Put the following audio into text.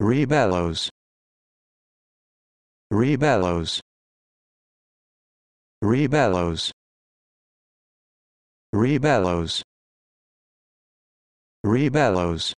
Rebellows. Rebellows. Rebellows. Rebellows. Rebellows.